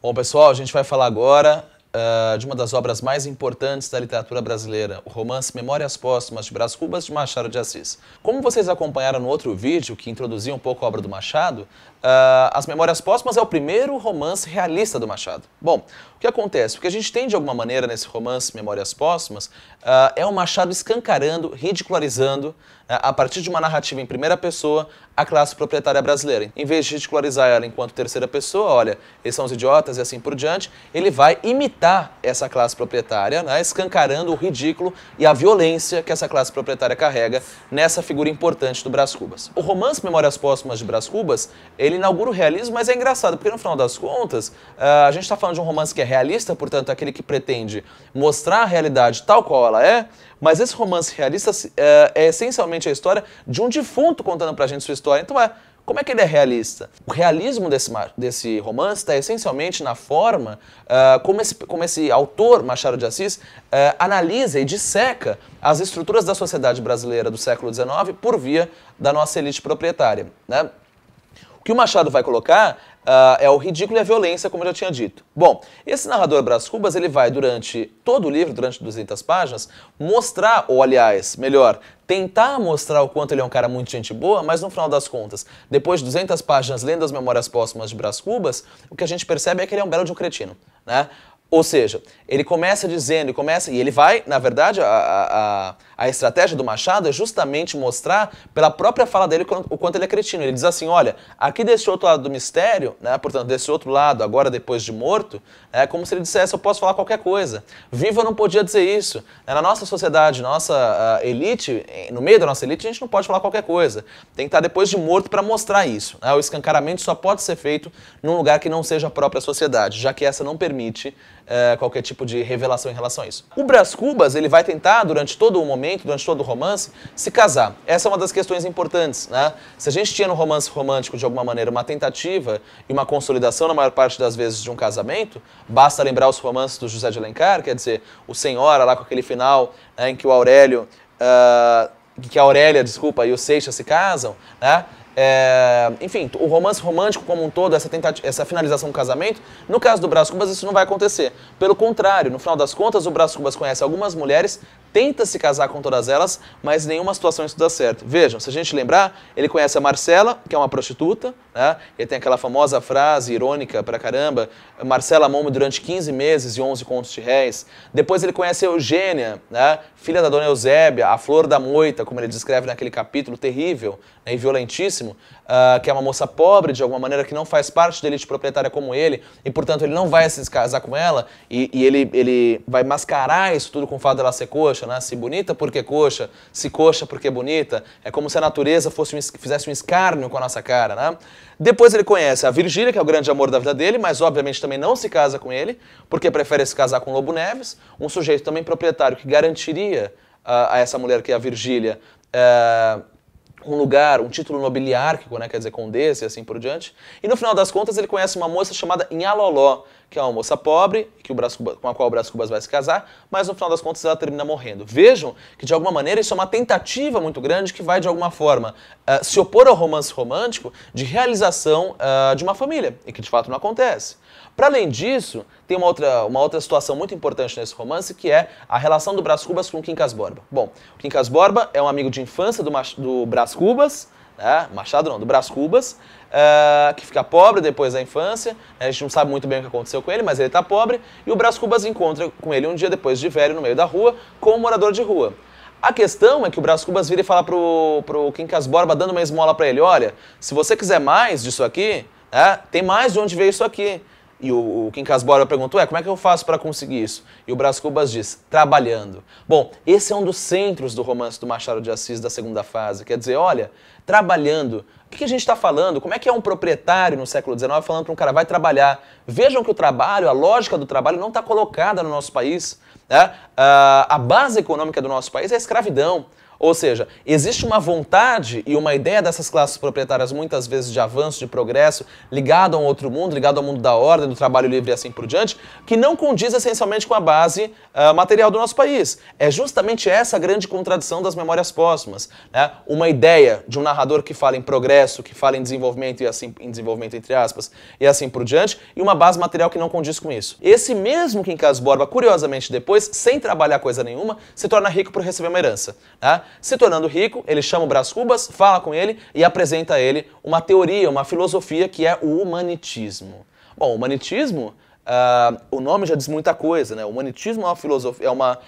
Bom, pessoal, a gente vai falar agora ah, de uma das obras mais importantes da literatura brasileira, o romance Memórias Póstumas de Brás Cubas de Machado de Assis. Como vocês acompanharam no outro vídeo, que introduzia um pouco a obra do Machado, uh, As Memórias Póstumas é o primeiro romance realista do Machado. Bom, o que acontece? O que a gente tem de alguma maneira nesse romance Memórias Póstumas uh, é o Machado escancarando, ridicularizando, né, a partir de uma narrativa em primeira pessoa, a classe proprietária brasileira. Em vez de ridicularizar ela enquanto terceira pessoa, olha, eles são os idiotas e assim por diante, ele vai imitar essa classe proprietária, né, escancarando o ridículo e a violência que essa classe proprietária carrega nessa figura importante do Brás Cubas. O romance Memórias Póstumas de Brás Cubas, ele inaugura o realismo, mas é engraçado, porque no final das contas, ah, a gente está falando de um romance que é realista, portanto, é aquele que pretende mostrar a realidade tal qual ela é, mas esse romance realista é, é essencialmente a história de um defunto contando pra gente sua história. Então é, como é que ele é realista? O realismo desse, desse romance está essencialmente na forma uh, como, esse, como esse autor, Machado de Assis, uh, analisa e disseca as estruturas da sociedade brasileira do século XIX por via da nossa elite proprietária. Né? O que o Machado vai colocar Uh, é o ridículo e a violência, como eu já tinha dito. Bom, esse narrador Brás Cubas, ele vai durante todo o livro, durante 200 páginas, mostrar, ou aliás, melhor, tentar mostrar o quanto ele é um cara muito gente boa, mas no final das contas, depois de 200 páginas lendo as memórias póstumas de Brás Cubas, o que a gente percebe é que ele é um belo de um cretino, né? Ou seja, ele começa dizendo, começa, e ele vai, na verdade, a, a a estratégia do Machado é justamente mostrar, pela própria fala dele, o quanto ele é cretino. Ele diz assim: olha, aqui desse outro lado do mistério, né, portanto, desse outro lado, agora depois de morto, é como se ele dissesse: eu posso falar qualquer coisa. Vivo eu não podia dizer isso. É, na nossa sociedade, nossa uh, elite, no meio da nossa elite, a gente não pode falar qualquer coisa. Tem que estar depois de morto para mostrar isso. Né? O escancaramento só pode ser feito num lugar que não seja a própria sociedade, já que essa não permite uh, qualquer tipo de revelação em relação a isso. O Brás Cubas ele vai tentar, durante todo o momento, momento, durante todo o romance, se casar. Essa é uma das questões importantes, né? Se a gente tinha no romance romântico, de alguma maneira, uma tentativa e uma consolidação, na maior parte das vezes, de um casamento, basta lembrar os romances do José de Alencar, quer dizer, o Senhora, lá com aquele final né, em que o Aurélio... Uh, que a Aurélia, desculpa, e o Seixas se casam, né? É, enfim, o romance romântico como um todo, essa, essa finalização do casamento, no caso do Brás Cubas isso não vai acontecer. Pelo contrário, no final das contas, o Brás Cubas conhece algumas mulheres tenta se casar com todas elas, mas nenhuma situação isso dá certo. Vejam, se a gente lembrar, ele conhece a Marcela, que é uma prostituta, né? ele tem aquela famosa frase irônica pra caramba, Marcela amou-me durante 15 meses e 11 contos de réis. Depois ele conhece a Eugênia, né? filha da dona Eusébia, a flor da moita, como ele descreve naquele capítulo terrível né? e violentíssimo, uh, que é uma moça pobre, de alguma maneira, que não faz parte da elite proprietária como ele, e portanto ele não vai se casar com ela, e, e ele, ele vai mascarar isso tudo com o fato dela ser coxa, coxa, né? Se bonita porque coxa, se coxa porque bonita. É como se a natureza fosse um, fizesse um escárnio com a nossa cara, né? Depois ele conhece a Virgília, que é o grande amor da vida dele, mas obviamente também não se casa com ele, porque prefere se casar com Lobo Neves, um sujeito também proprietário que garantiria uh, a essa mulher que é a Virgília. Uh, um lugar, um título nobiliárquico, né, quer dizer, condesse e assim por diante. E no final das contas ele conhece uma moça chamada Inhaloló, que é uma moça pobre, que o Brás com a qual o Brás Cubas vai se casar, mas no final das contas ela termina morrendo. Vejam que de alguma maneira isso é uma tentativa muito grande que vai de alguma forma uh, se opor ao romance romântico de realização uh, de uma família, e que de fato não acontece. Para além disso, tem uma outra, uma outra situação muito importante nesse romance, que é a relação do Brás Cubas com o Quincas Borba. Bom, o Quincas Borba é um amigo de infância do, Mach, do Brás Cubas, né? Machado não, do Brás Cubas, uh, que fica pobre depois da infância, né? a gente não sabe muito bem o que aconteceu com ele, mas ele está pobre, e o Brás Cubas encontra com ele um dia depois de velho, no meio da rua, com um morador de rua. A questão é que o Brás Cubas vira e fala pro, pro Quincas Borba, dando uma esmola para ele, olha, se você quiser mais disso aqui, é, tem mais de onde veio isso aqui. E o, o Kim Casbora perguntou, é, como é que eu faço para conseguir isso? E o Brás Cubas diz, trabalhando. Bom, esse é um dos centros do romance do Machado de Assis da segunda fase. Quer dizer, olha, trabalhando. O que a gente está falando? Como é que é um proprietário no século XIX falando para um cara, vai trabalhar? Vejam que o trabalho, a lógica do trabalho não está colocada no nosso país. Né? Ah, a base econômica do nosso país é a escravidão. Ou seja, existe uma vontade e uma ideia dessas classes proprietárias, muitas vezes de avanço, de progresso, ligado a um outro mundo, ligado ao mundo da ordem, do trabalho livre e assim por diante, que não condiz essencialmente com a base uh, material do nosso país. É justamente essa a grande contradição das memórias póstumas. Né? Uma ideia de um narrador que fala em progresso, que fala em desenvolvimento e assim, em desenvolvimento entre aspas, e assim por diante, e uma base material que não condiz com isso. Esse mesmo Quincas Borba, curiosamente depois, sem trabalhar coisa nenhuma, se torna rico por receber uma herança. Né? Se tornando rico, ele chama o Brás Cubas, fala com ele e apresenta a ele uma teoria, uma filosofia que é o humanitismo. Bom, o humanitismo, uh, o nome já diz muita coisa, né? O humanitismo é uma filosofia, é uma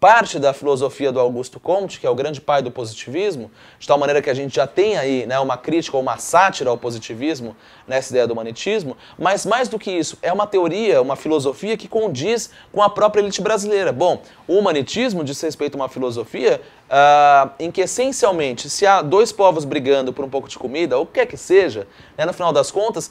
parte da filosofia do Augusto Comte, que é o grande pai do positivismo, de tal maneira que a gente já tem aí né, uma crítica ou uma sátira ao positivismo nessa né, ideia do humanitismo, mas mais do que isso, é uma teoria, uma filosofia que condiz com a própria elite brasileira. Bom, o humanitismo diz respeito a uma filosofia uh, em que, essencialmente, se há dois povos brigando por um pouco de comida, ou o que quer que seja, né, no final das contas,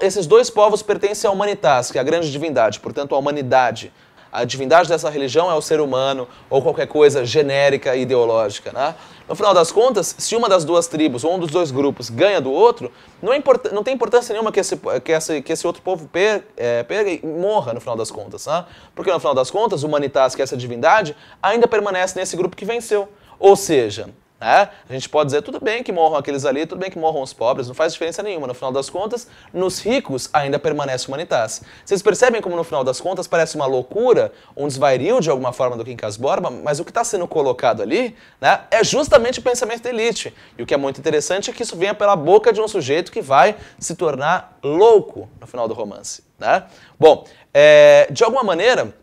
esses dois povos pertencem à humanitas, que é a grande divindade, portanto, à humanidade, a divindade dessa religião é o ser humano ou qualquer coisa genérica ideológica. Né? No final das contas, se uma das duas tribos ou um dos dois grupos ganha do outro, não, é não tem importância nenhuma que esse, que esse, que esse outro povo perca, é, perca e morra no final das contas. Né? Porque no final das contas, o Humanitas, que é essa divindade, ainda permanece nesse grupo que venceu. Ou seja, né? A gente pode dizer, tudo bem que morram aqueles ali, tudo bem que morram os pobres, não faz diferença nenhuma. No final das contas, nos ricos ainda permanece humanitas. Vocês percebem como no final das contas parece uma loucura, um desvario de alguma forma do Quincas Borba, mas o que está sendo colocado ali né, é justamente o pensamento da elite. E o que é muito interessante é que isso venha pela boca de um sujeito que vai se tornar louco no final do romance. Né? Bom, é, de alguma maneira,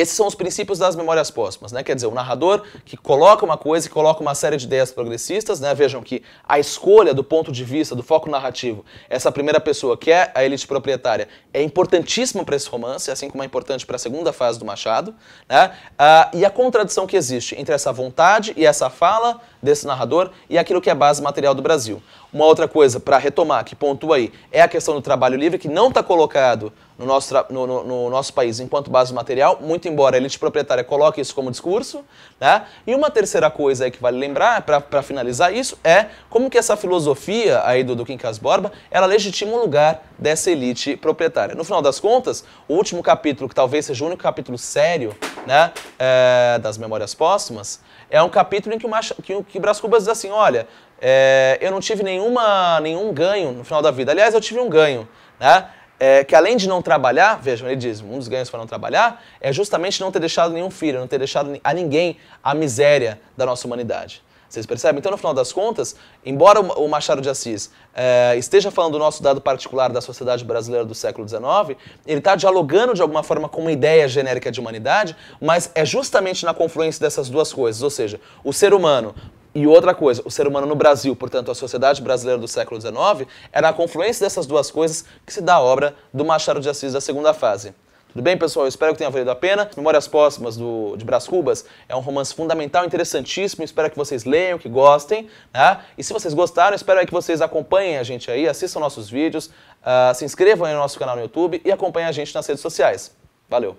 esses são os princípios das memórias póstumas, né? Quer dizer, o narrador que coloca uma coisa e coloca uma série de ideias progressistas, né? Vejam que a escolha do ponto de vista, do foco narrativo, essa primeira pessoa, que é a elite proprietária, é importantíssima para esse romance, assim como é importante para a segunda fase do Machado, né? Ah, e a contradição que existe entre essa vontade e essa fala desse narrador e aquilo que é base material do Brasil. Uma outra coisa, para retomar, que pontua aí, é a questão do trabalho livre, que não está colocado no nosso, no, no, no, nosso país enquanto base material, muito embora a elite proprietária coloque isso como discurso. Né? E uma terceira coisa aí que vale lembrar, para finalizar isso, é como que essa filosofia aí do, do Quincas Borba, ela legitima o lugar dessa elite proprietária. No final das contas, o último capítulo, que talvez seja o único capítulo sério né, é, das Memórias Póstumas, é um capítulo em que o, Macha, que o que Brás Cubas diz assim, olha, é, eu não tive nenhuma, nenhum ganho no final da vida. Aliás, eu tive um ganho, né? É, que além de não trabalhar, vejam, ele diz, um dos ganhos para não trabalhar é justamente não ter deixado nenhum filho, não ter deixado a ninguém a miséria da nossa humanidade. Vocês percebem? Então, no final das contas, embora o Machado de Assis é, esteja falando do nosso dado particular da sociedade brasileira do século XIX, ele está dialogando de alguma forma com uma ideia genérica de humanidade, mas é justamente na confluência dessas duas coisas, ou seja, o ser humano e outra coisa, o ser humano no Brasil, portanto, a sociedade brasileira do século XIX, é na confluência dessas duas coisas que se dá a obra do Machado de Assis da segunda fase. Tudo bem, pessoal? Eu espero que tenha valido a pena. Memórias Póstumas do, de Brás Cubas é um romance fundamental, interessantíssimo. Espero que vocês leiam, que gostem. Né? E se vocês gostaram, espero que vocês acompanhem a gente aí, assistam nossos vídeos, uh, se inscrevam no nosso canal no YouTube e acompanhem a gente nas redes sociais. Valeu!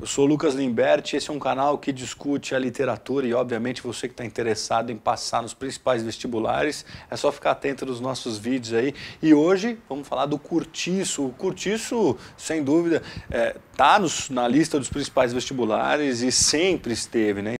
Eu sou Lucas Limberti, esse é um canal que discute a literatura e, obviamente, você que está interessado em passar nos principais vestibulares, é só ficar atento nos nossos vídeos aí. E hoje vamos falar do Curtiço. O Curtiço, sem dúvida, está é, tá na lista dos principais vestibulares e sempre esteve, né?